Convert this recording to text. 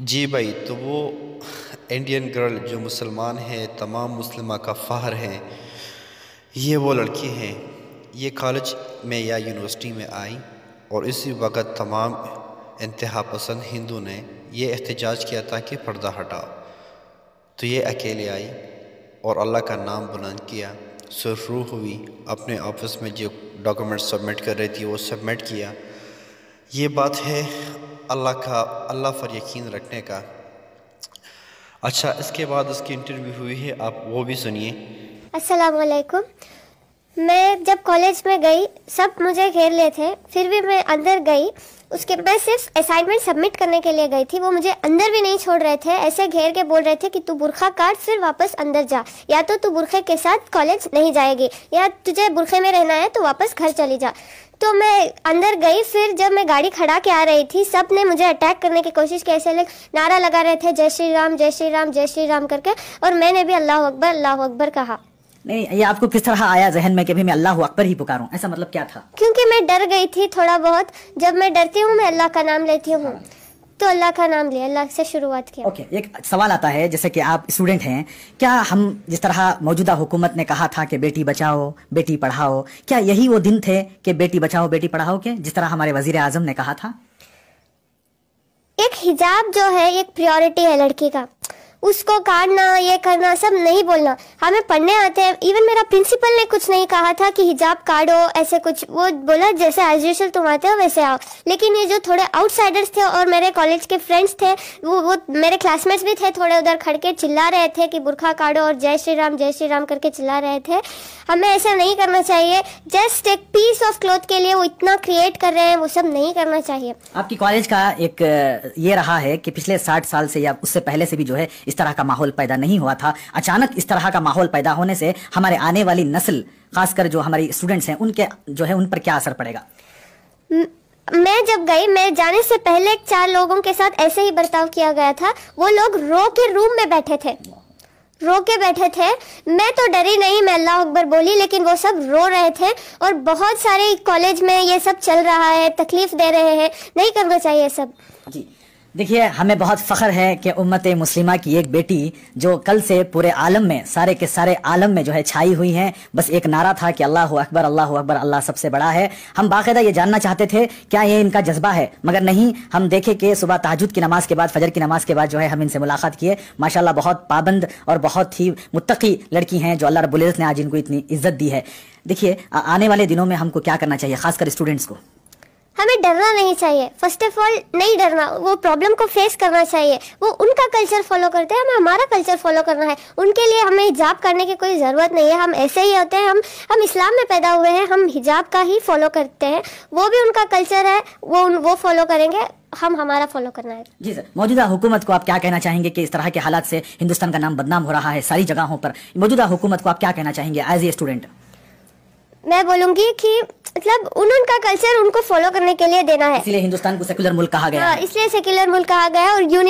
जी भाई तो वो इंडियन गर्ल जो मुसलमान है तमाम मुसलमा का फ़हर है ये वो लड़की हैं ये कॉलेज में या यूनिवर्सिटी में आई और इसी वक्त तमाम इंतहा पसंद हिंदू ने यह एहतजाज किया था कि पर्दा हटाओ तो ये अकेले आई और अल्लाह का नाम बुलंद किया शुरू हुई अपने ऑफिस में जो डॉक्यूमेंट सबमिट कर रही थी वो सबमिट किया ये बात है अल्लाह का अल्लाह पर यकीन रखने का अच्छा इसके बाद उसकी इंटरव्यू हुई है आप वो भी सुनिए असलकुम मैं जब कॉलेज में गई सब मुझे घेर लिए थे फिर भी मैं अंदर गई उसके मैं सिर्फ असाइनमेंट सबमिट करने के लिए गई थी वो मुझे अंदर भी नहीं छोड़ रहे थे ऐसे घेर के बोल रहे थे कि तू बुरखा काट फिर वापस अंदर जा या तो तू बुरखे के साथ कॉलेज नहीं जाएगी या तुझे बुरखे में रहना है तो वापस घर चली जा तो मैं अंदर गई फिर जब मैं गाड़ी खड़ा के आ रही थी सब ने मुझे अटैक करने की कोशिश की ऐसे लोग नारा लगा रहे थे जय श्री राम जय श्री राम जय श्री राम करके और मैंने भी अल्लाह अकबर अल्लाह अकबर कहा नहीं ये आपको किस तरह आया जहन में कि मैं अल्लाह अकबर ही पुकारूं ऐसा मतलब क्या था क्योंकि मैं डर गई थी थोड़ा बहुत जब मैं डरती हूँ मैं अल्लाह का नाम लेती हूँ हाँ। तो अल्लाह का नाम लिया अल्लाह से शुरुआत किया ओके okay, एक सवाल आता है जैसे कि आप स्टूडेंट हैं क्या हम जिस तरह मौजूदा हुकूमत ने कहा था कि बेटी बचाओ बेटी पढ़ाओ क्या यही वो दिन थे कि बेटी बचाओ बेटी पढ़ाओ के जिस तरह हमारे वजीर आजम ने कहा था एक हिजाब जो है एक प्रायोरिटी है लड़की का उसको काटना ये करना सब नहीं बोलना हमें पढ़ने आते हैं इवन मेरा प्रिंसिपल ने कुछ नहीं कहा था कि हिजाब काटो ऐसे कुछ वो बोला जैसे एज यूजल तुम आते हो वैसे आओ लेकिन ये जो थोड़े आउटसाइडर्स थे और मेरे कॉलेज के फ्रेंड्स थे वो वो मेरे क्लासमेट्स भी थे थोड़े उधर खड़के चिल्ला रहे थे कि बुरखा काटो और जय श्री राम जय श्री राम करके चिल्ला रहे थे हमें ऐसा नहीं करना चाहिए जस्ट एक पीस ऑफ क्लोथ के लिए वो इतना क्रिएट कर रहे हैं वो सब नहीं करना चाहिए आपकी कॉलेज का एक ये रहा है कि पिछले साठ साल से या उससे पहले से भी जो है इस तरह का माहौल पैदा नहीं हुआ था अचानक इस तरह का माहौल पैदा होने से हमारे आने वाली नस्ल खासकर जो हमारी स्टूडेंट्स हैं उनके जो है उन पर क्या असर पड़ेगा मैं जब गई मैं जाने से पहले चार लोगों के साथ ऐसे ही बर्ताव किया गया था वो लोग रो के रूम में बैठे थे रो के बैठे थे मैं तो डरी नहीं मैं अल्लाह अकबर बोली लेकिन वो सब रो रहे थे और बहुत सारे कॉलेज में ये सब चल रहा है तकलीफ दे रहे हैं नहीं करना चाहिए सब जी देखिए हमें बहुत फ़ख्र है कि उम्मत मुस्लिमा की एक बेटी जो कल से पूरे आलम में सारे के सारे आलम में जो है छाई हुई हैं बस एक नारा था कि अल्लाह अकबर अल्लाह अकबर अल्लाह सबसे बड़ा है हम बाकायदा ये जानना चाहते थे क्या ये इनका जज्बा है मगर नहीं हम देखे कि सुबह ताजुद की नमाज़ के बाद फजर की नमाज़ के बाद जो है हम इनसे मुलाकात किए माशाला बहुत पाबंद और बहुत ही मुतकी लड़की हैं जो अल्लाह रबुल्ज़त ने आज इनको इतनी इज्जत दी है देखिए आने वाले दिनों में हमको क्या करना चाहिए खासकर स्टूडेंट्स को हमें डरना नहीं चाहिए फर्स्ट ऑफ ऑल नहीं डरना वो प्रॉब्लम को फेस करना चाहिए वो उनका कल्चर फॉलो करते हैं हमें हमारा कल्चर फॉलो करना है उनके लिए हमें हिजाब करने की कोई ज़रूरत नहीं है हम ऐसे ही होते हैं हम हम इस्लाम में पैदा हुए हैं हम हिजाब का ही फॉलो करते हैं वो भी उनका कल्चर है वो उन वो फॉलो करेंगे हम हमारा फॉलो करना है जी सर मौजूदा हुकूमत को आप क्या कहना चाहेंगे कि इस तरह के हालात से हिंदुस्तान का नाम बदनाम हो रहा है सारी जगहों पर मौजूदा हुकूमत को आप क्या कहना चाहेंगे एज ए स्टूडेंट मैं बोलूँगी कि मतलब उनका कल्चर उनको फॉलो करने के लिए देना है इसलिए हिंदुस्तान को सेकुलर मुल्क कहा गया हाँ, इसलिए सेक्युलर मुल्क कहा गया और यूनि